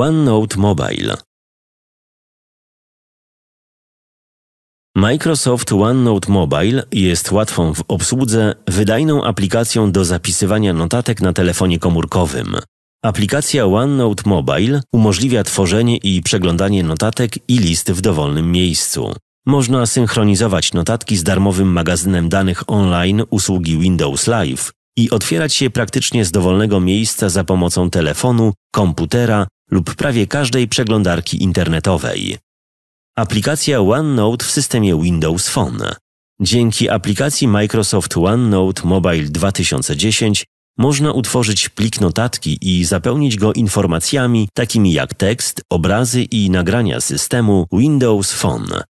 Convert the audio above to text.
OneNote Mobile. Microsoft OneNote Mobile jest łatwą w obsłudze, wydajną aplikacją do zapisywania notatek na telefonie komórkowym. Aplikacja OneNote Mobile umożliwia tworzenie i przeglądanie notatek i list w dowolnym miejscu. Można synchronizować notatki z darmowym magazynem danych online usługi Windows Live i otwierać je praktycznie z dowolnego miejsca za pomocą telefonu, komputera lub prawie każdej przeglądarki internetowej. Aplikacja OneNote w systemie Windows Phone. Dzięki aplikacji Microsoft OneNote Mobile 2010 można utworzyć plik notatki i zapełnić go informacjami takimi jak tekst, obrazy i nagrania systemu Windows Phone.